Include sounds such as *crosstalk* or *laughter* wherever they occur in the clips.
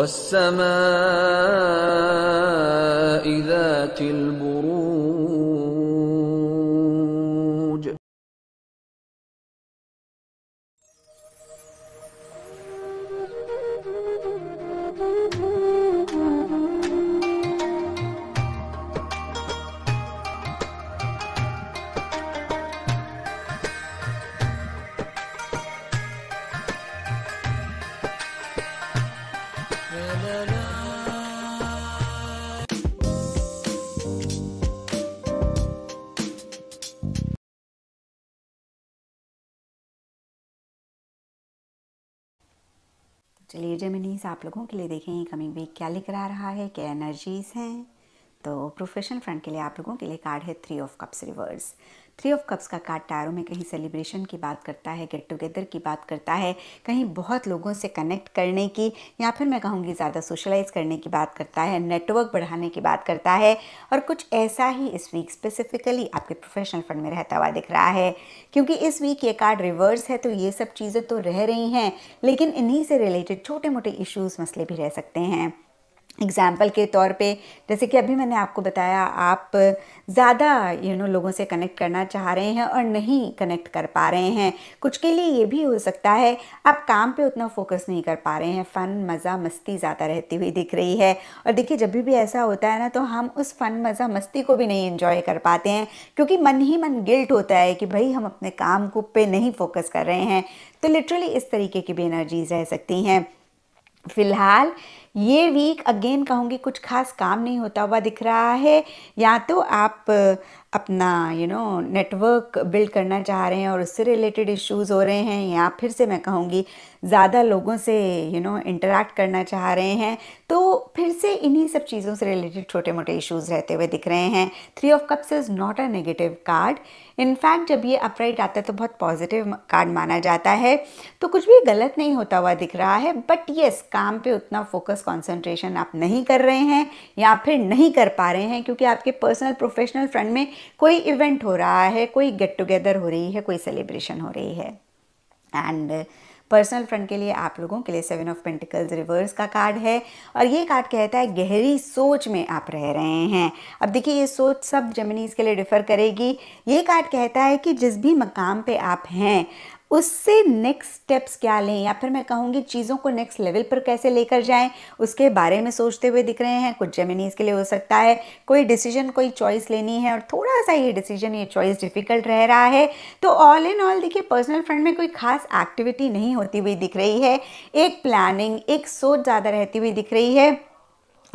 وَالسَّمَاءِ ذَاتِ الْبُرُوجِ चलिए जेमिनीज आप लोगों के लिए देखें कमिंग वीक क्या लिख रहा है क्या एनर्जीज हैं तो प्रोफेशनल फ्रेंड के लिए आप लोगों के लिए कार्ड है three of cups reverse three of cups का कार्ड टायरों में कहीं सेलिब्रेशन की बात करता है गेट टुगेदर की बात करता है कहीं बहुत लोगों से कनेक्ट करने की या फिर मैं कहूँगी ज़्यादा सोशलाइज करने की बात करता है नेटवर्क बढ़ाने की बात करता है और कुछ ऐसा ही इस वीक स्पेसिफिकली आपके प्रोफेशनल फंड में रहता हुआ दिख रहा है क्योंकि इस वीक ये कार्ड रिवर्स है तो ये सब चीज़ें तो रह रही हैं लेकिन इन्हीं से रिलेटेड छोटे मोटे इशूज़ मसले भी रह सकते हैं एग्ज़ाम्पल के तौर पे जैसे कि अभी मैंने आपको बताया आप ज़्यादा यू नो लोगों से कनेक्ट करना चाह रहे हैं और नहीं कनेक्ट कर पा रहे हैं कुछ के लिए ये भी हो सकता है आप काम पे उतना फोकस नहीं कर पा रहे हैं फ़न मज़ा मस्ती ज़्यादा रहती हुई दिख रही है और देखिए जब भी ऐसा होता है ना तो हम उस फ़न मज़ा मस्ती को भी नहीं इन्जॉय कर पाते हैं क्योंकि मन ही मन गिल्ट होता है कि भाई हम अपने काम को पे नहीं फोकस कर रहे हैं तो लिटरली इस तरीके की भी एनर्जीज़ रह सकती हैं फ़िलहाल ये वीक अगेन कहूँगी कुछ खास काम नहीं होता हुआ दिख रहा है या तो आप अपना यू नो नेटवर्क बिल्ड करना चाह रहे हैं और उससे रिलेटेड इश्यूज हो रहे हैं या फिर से मैं कहूँगी ज़्यादा लोगों से यू नो इंटरेक्ट करना चाह रहे हैं तो फिर से इन्हीं सब चीज़ों से रिलेटेड छोटे मोटे इश्यूज रहते हुए दिख रहे हैं three of cups is not a negative card in fact जब ये अपराइट आता है तो बहुत पॉजिटिव कार्ड माना जाता है तो कुछ भी गलत नहीं होता हुआ दिख रहा है बट येस काम पे उतना फोकस कॉन्सेंट्रेशन आप नहीं कर रहे हैं या फिर नहीं कर पा रहे हैं क्योंकि आपके पर्सनल प्रोफेशनल फ्रेंड में कोई इवेंट हो रहा है कोई गेट टुगेदर हो रही है कोई सेलिब्रेशन हो रही है एंड पर्सनल फ्रंट के लिए आप लोगों के लिए सेवन ऑफ पेंटिकल्स रिवर्स का कार्ड है और ये कार्ड कहता है गहरी सोच में आप रह रहे हैं अब देखिए ये सोच सब जर्मनीज के लिए डिफ़र करेगी ये कार्ड कहता है कि जिस भी मकाम पे आप हैं उससे नेक्स्ट स्टेप्स क्या लें या फिर मैं कहूँगी चीज़ों को नेक्स्ट लेवल पर कैसे लेकर जाएं उसके बारे में सोचते हुए दिख रहे हैं कुछ जमीनी इसके लिए हो सकता है कोई डिसीजन कोई चॉइस लेनी है और थोड़ा सा ये डिसीजन ये चॉइस डिफ़िकल्ट रह रहा है तो ऑल इन ऑल देखिए पर्सनल फ्रंट में कोई खास एक्टिविटी नहीं होती हुई दिख रही है एक प्लानिंग एक सोच ज़्यादा रहती हुई दिख रही है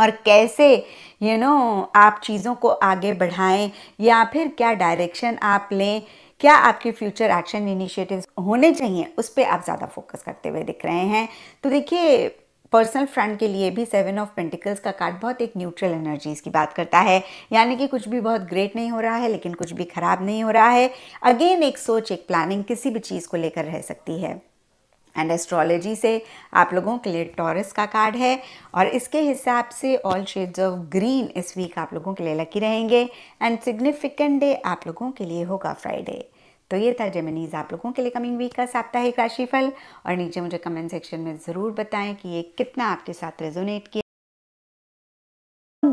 और कैसे यू you नो know, आप चीज़ों को आगे बढ़ाएं या फिर क्या डायरेक्शन आप लें क्या आपके फ्यूचर एक्शन इनिशिएटिव्स होने चाहिए उस पर आप ज़्यादा फोकस करते हुए दिख रहे हैं तो देखिए पर्सनल फ्रंट के लिए भी सेवन ऑफ पेंटिकल्स का कार्ड बहुत एक न्यूट्रल एनर्जीज की बात करता है यानी कि कुछ भी बहुत ग्रेट नहीं हो रहा है लेकिन कुछ भी खराब नहीं हो रहा है अगेन एक सोच एक प्लानिंग किसी भी चीज़ को लेकर रह सकती है एंड एस्ट्रोलॉजी से आप लोगों के लिए टॉरस का कार्ड है और इसके हिसाब से ऑल शेड्स ऑफ ग्रीन इस वीक आप लोगों के लिए लकी रहेंगे एंड सिग्निफिकेंट डे आप लोगों के लिए होगा फ्राइडे तो ये था जेमिनीज आप लोगों के लिए कमिंग वीक का साप्ताहिक राशिफल और नीचे मुझे कमेंट सेक्शन में ज़रूर बताएं कि ये कितना आपके साथ रेजोनेट किया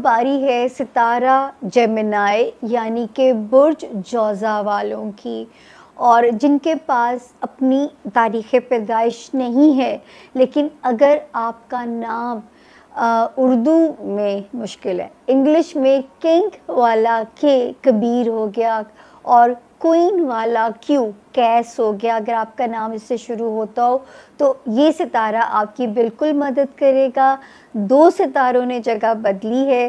बारी है सितारा जेमिनाय यानी के बुर्ज जौजा वालों की और जिनके पास अपनी तारीख़ पैदाइश नहीं है लेकिन अगर आपका नाम उर्दू में मुश्किल है इंग्लिश में किंग वाला के कबीर हो गया और क्वीन वाला क्यू कैस हो गया अगर आपका नाम इससे शुरू होता हो तो ये सितारा आपकी बिल्कुल मदद करेगा दो सितारों ने जगह बदली है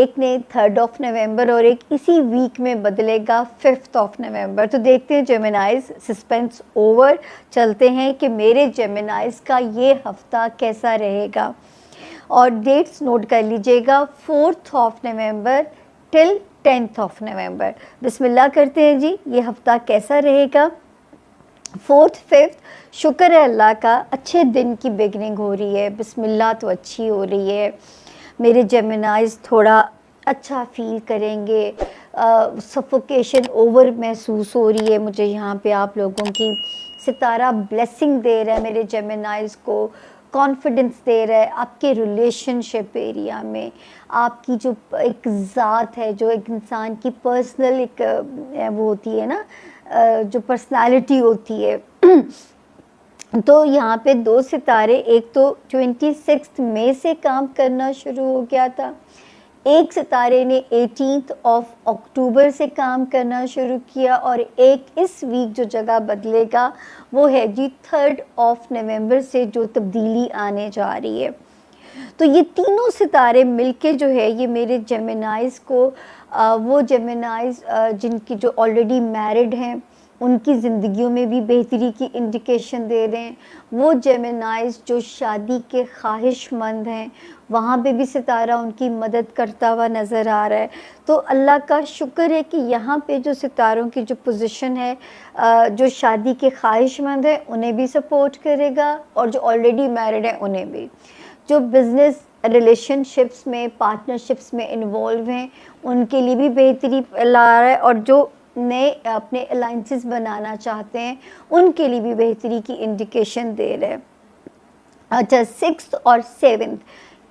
एक ने थर्ड ऑफ नवंबर और एक इसी वीक में बदलेगा फिफ्थ ऑफ नवंबर तो देखते हैं जेमिनाइज सस्पेंस ओवर चलते हैं कि मेरे जेमिनाइज का ये हफ्ता कैसा रहेगा और डेट्स नोट कर लीजिएगा fourth of November till tenth of November बिस्मिल्लाह करते हैं जी ये हफ़्ता कैसा रहेगा फोर्थ फिफ्थ शुक्र है अल्लाह का अच्छे दिन की बिगनिंग हो रही है बिस्मिल्लाह तो अच्छी हो रही है मेरे जेमिनाइज थोड़ा अच्छा फील करेंगे सफोकेशन ओवर महसूस हो रही है मुझे यहाँ पे आप लोगों की सितारा ब्लेसिंग दे रहा है मेरे जेमिनाइज को कॉन्फिडेंस दे रहा है आपके रिलेशनशिप एरिया में आपकी जो एक ज़ात है जो एक इंसान की पर्सनल एक वो होती है ना जो पर्सनालिटी होती है *clears throat* तो यहाँ पे दो सितारे एक तो ट्वेंटी सिक्स मई से काम करना शुरू हो गया था एक सितारे ने एटीन ऑफ अक्टूबर से काम करना शुरू किया और एक इस वीक जो जगह बदलेगा वो है जी थर्ड ऑफ नवंबर से जो तब्दीली आने जा रही है तो ये तीनों सितारे मिलके जो है ये मेरे जेमिनाइज को आ, वो जेमिनाइज जिनकी जो ऑलरेडी मैरिड हैं उनकी ज़िंदगियों में भी बेहतरी की इंडिकेशन दे रहे हैं वो जेमेनाइज जो शादी के ख्वाहिशमंद हैं वहाँ पे भी सितारा उनकी मदद करता हुआ नज़र आ रहा है तो अल्लाह का शुक्र है कि यहाँ पे जो सितारों की जो पोजीशन है जो शादी के ख्वाहिशमंद है उन्हें भी सपोर्ट करेगा और जो ऑलरेडी मैरिड है उन्हें भी जो बिज़नेस रिलेशनशिप्स में पार्टनरशिप्स में इन्वॉल्व हैं उनके लिए भी बेहतरी ला रहा है और जो नए अपने अलाइंसिस बनाना चाहते हैं उनके लिए भी बेहतरी की इंडिकेशन दे रहे हैं अच्छा सिक्स और सेवेंथ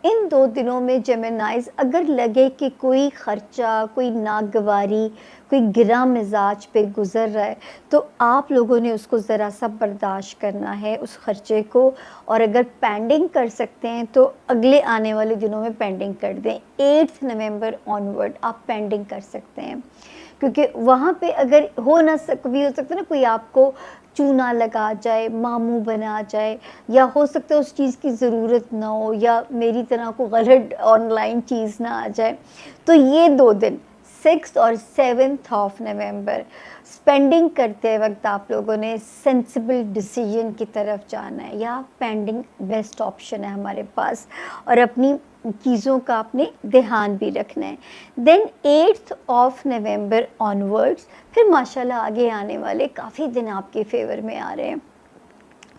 इन दो दिनों में जेमेनाइज अगर लगे कि कोई ख़र्चा कोई नागवारी कोई गिरा मिजाज पे गुज़र रहा है तो आप लोगों ने उसको ज़रा सा बर्दाश्त करना है उस ख़र्चे को और अगर पेंडिंग कर सकते हैं तो अगले आने वाले दिनों में पेंडिंग कर दें एट्थ नवंबर ऑनवर्ड आप पेंडिंग कर सकते हैं क्योंकि वहाँ पे अगर हो ना सक भी हो सकता ना कोई आपको चूना लगा जाए मामू बना जाए या हो सकता है उस चीज़ की ज़रूरत ना हो या मेरी तरह को गलत ऑनलाइन चीज़ ना आ जाए तो ये दो दिन सिक्स और सेवन्थ ऑफ नवंबर स्पेंडिंग करते वक्त आप लोगों ने सेंसिबल डिसीजन की तरफ जाना है या पेंडिंग बेस्ट ऑप्शन है हमारे पास और अपनी चीज़ों का आपने ध्यान भी रखना है then eighth of November onwards फिर माशाल्लाह आगे आने वाले काफ़ी दिन आपके फेवर में आ रहे हैं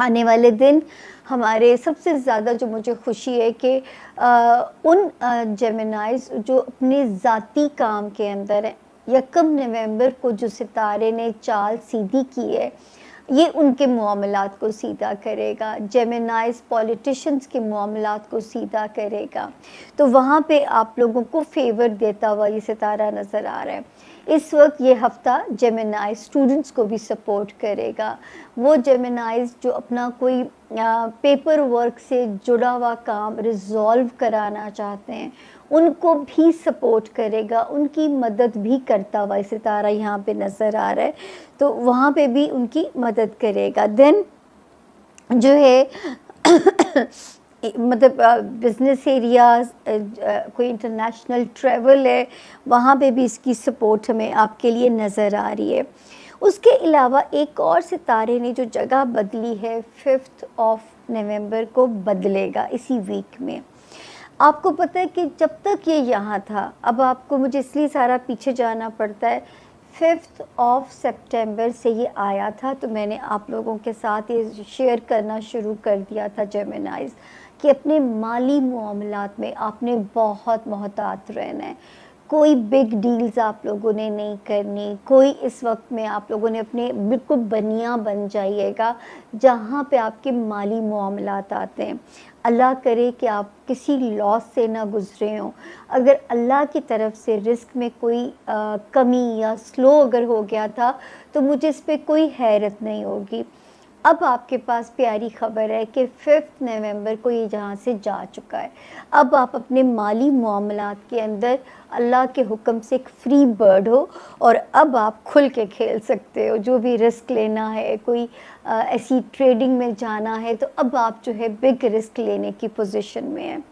आने वाले दिन हमारे सबसे ज़्यादा जो मुझे खुशी है कि उन जेमिनाइज जो अपने ज़ाती काम के अंदर हैं यकम नवंबर को जो सितारे ने चाल सीधी की है ये उनके मामलों को सीधा करेगा जेमिनाइज पॉलिटिशंस के मामलों को सीधा करेगा तो वहाँ पे आप लोगों को फेवर देता हुआ ये सितारा नज़र आ रहा है इस वक्त ये हफ्ता जेमिनाइज स्टूडेंट्स को भी सपोर्ट करेगा वो जेमिनाइज जो अपना कोई पेपर वर्क से जुड़ा हुआ काम रिजॉल्व कराना चाहते हैं उनको भी सपोर्ट करेगा उनकी मदद भी करता हुआ सितारा यहाँ पे नज़र आ रहा है तो वहाँ पे भी उनकी मदद करेगा देन जो है मतलब बिज़नेस एरियाज कोई इंटरनेशनल ट्रेवल है वहाँ पे भी इसकी सपोर्ट हमें आपके लिए नज़र आ रही है उसके अलावा एक और सितारे ने जो जगह बदली है फिफ्थ ऑफ नवंबर को बदलेगा इसी वीक में आपको पता है कि जब तक ये यहाँ था अब आपको मुझे इसलिए सारा पीछे जाना पड़ता है फिफ्थ ऑफ सितंबर से ये आया था तो मैंने आप लोगों के साथ ये शेयर करना शुरू कर दिया था जेमिनाइज़ कि अपने माली मामलों में आपने बहुत मोहतात रहना है कोई बिग डील्स आप लोगों ने नहीं करनी कोई इस वक्त में आप लोगों ने अपने बिल्कुल बनिया बन जाइएगा जहाँ पे आपके माली मामलत आते हैं अल्लाह करे कि आप किसी लॉस से ना गुजरे हों अगर अल्लाह की तरफ से रिस्क में कोई आ, कमी या स्लो अगर हो गया था तो मुझे इस पर कोई हैरत नहीं होगी अब आपके पास प्यारी खबर है कि फिफ्थ नवंबर को ये जहाँ से जा चुका है अब आप अपने माली मामला के अंदर अल्लाह के हुक्म से एक फ्री बर्ड हो और अब आप खुल के खेल सकते हो जो भी रिस्क लेना है कोई ऐसी ट्रेडिंग में जाना है तो अब आप जो है बिग रिस्क लेने की पोजीशन में हैं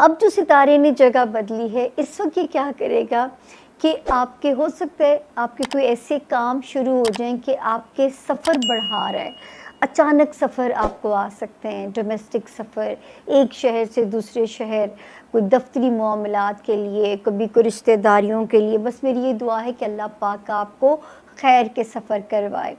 अब जो सितारे ने जगह बदली है इस वक्त ये क्या करेगा कि आपके हो सकता है आपके कोई ऐसे काम शुरू हो जाएं कि आपके सफ़र बढ़ा रहा है अचानक सफ़र आपको आ सकते हैं डोमेस्टिक सफ़र एक शहर से दूसरे शहर कोई दफ्तरी मामला के लिए कभी कोई रिश्तेदारियों के लिए बस मेरी ये दुआ है कि अल्लाह पाक आपको खैर के सफ़र करवाए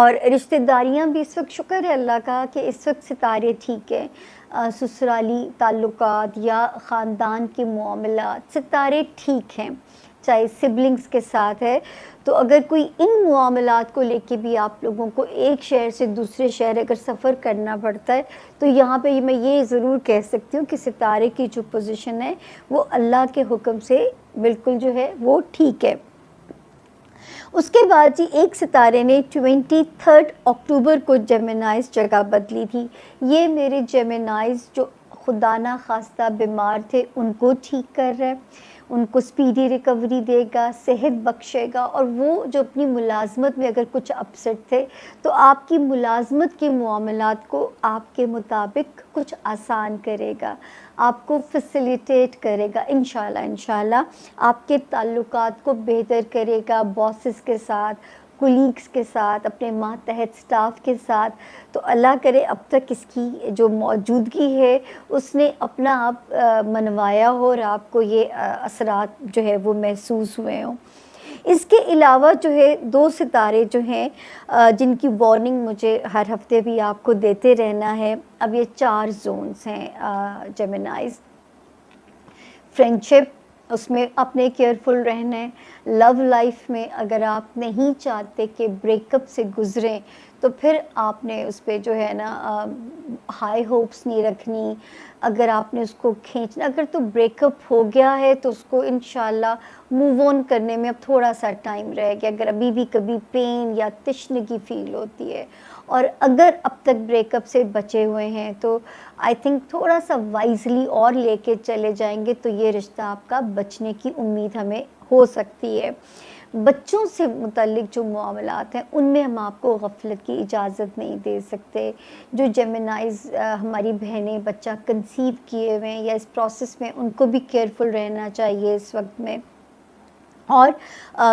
और रिश्तेदारियां भी इस वक्त शुक्र है अल्लाह का कि इस वक्त सितारे ठीक हैं ससुराली ताल्लुकात या ख़ानदान के मामला सितारे ठीक हैं चाहे सिबलिंग्स के साथ है तो अगर कोई इन मामला को लेके भी आप लोगों को एक शहर से दूसरे शहर अगर सफ़र करना पड़ता है तो यहाँ पे मैं ये ज़रूर कह सकती हूँ कि सितारे की जो पोजीशन है वो अल्लाह के हुक्म से बिल्कुल जो है वो ठीक है उसके बाद जी एक सितारे ने ट्वेंटी थर्ड अक्टूबर को जेमिनाइज जगह बदली थी ये मेरे जेमिनाइज जो खुदा ना खास्ता बीमार थे उनको ठीक कर रहा है उनको स्पीडी रिकवरी देगा सेहत बख्शेगा और वो जो अपनी मुलाजमत में अगर कुछ अपसेट थे तो आपकी मुलाजमत के मामलों को आपके मुताबिक कुछ आसान करेगा आपको फैसिलिटेट करेगा इन शाला आपके ताल्लुकात को बेहतर करेगा बॉसेस के साथ कोलीग्स के साथ अपने मातहत स्टाफ के साथ तो अल्लाह करे अब तक इसकी जो मौजूदगी है उसने अपना आप मनवाया हो और आपको ये असरात जो है वो महसूस हुए हों इसके अलावा जो है दो सितारे जो हैं जिनकी वार्निंग मुझे हर हफ्ते भी आपको देते रहना है अब ये चार जोन्स हैं जमेनाइज फ्रेंडशिप उसमें अपने केयरफुल रहने लव लाइफ में अगर आप नहीं चाहते कि ब्रेकअप से गुजरें तो फिर आपने उस पर जो है ना हाई होप्स नहीं रखनी अगर आपने उसको खींचना अगर तो ब्रेकअप हो गया है तो उसको इन मूव ऑन करने में अब थोड़ा सा टाइम रह गया अगर अभी भी कभी पेन या तश्नगी फील होती है और अगर अब तक ब्रेकअप से बचे हुए हैं तो आई थिंक थोड़ा सा वाइजली और लेके चले जाएंगे तो ये रिश्ता आपका बचने की उम्मीद हमें हो सकती है बच्चों से मुतलिक जो मामलात हैं उनमें हम आपको गफलत की इजाज़त नहीं दे सकते जो जेमिनाइज हमारी बहनें बच्चा कंसीव किए हुए हैं या इस प्रोसेस में उनको भी केयरफुल रहना चाहिए इस वक्त में और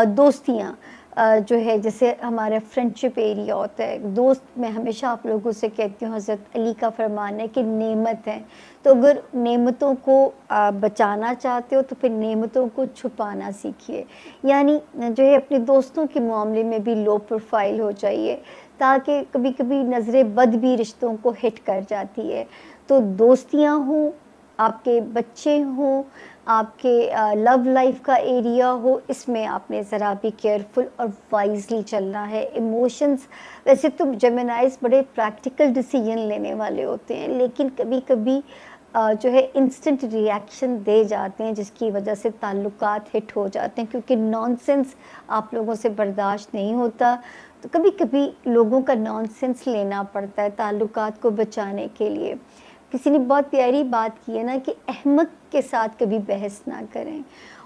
दोस्तियाँ जो है जैसे हमारा फ्रेंडशिप एरिया होता है दोस्त मैं हमेशा आप लोगों से कहती हूँ हज़रत अली का फरमान है कि नेमत है तो अगर नेमतों को बचाना चाहते हो तो फिर नेमतों को छुपाना सीखिए यानी जो है अपने दोस्तों के मामले में भी लो प्रोफाइल हो जाइए ताकि कभी कभी नज़रें बद भी रिश्तों को हिट कर जाती है तो दोस्तियाँ हों आपके बच्चे हों आपके लव लाइफ का एरिया हो इसमें आपने ज़रा भी केयरफुल और वाइजली चलना है इमोशंस वैसे तो जमेनाइज बड़े प्रैक्टिकल डिसीजन लेने वाले होते हैं लेकिन कभी कभी जो है इंस्टेंट रिएक्शन दे जाते हैं जिसकी वजह से ताल्लुकात हिट हो जाते हैं क्योंकि नॉनसेंस आप लोगों से बर्दाश्त नहीं होता तो कभी कभी लोगों का नॉनसेंस लेना पड़ता है ताल्लुकात को बचाने के लिए किसी ने बहुत प्यारी बात की है ना कि अहमद के साथ कभी बहस ना करें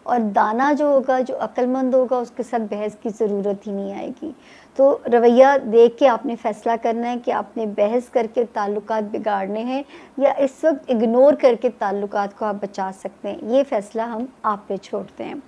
और दाना जो होगा जो अक्लमंद होगा उसके साथ बहस की ज़रूरत ही नहीं आएगी तो रवैया देख के आपने फ़ैसला करना है कि आपने बहस करके ताल्लुक बिगाड़ने हैं या इस वक्त इग्नोर करके ताल्लुक को आप बचा सकते हैं ये फ़ैसला हम आप पे छोड़ते हैं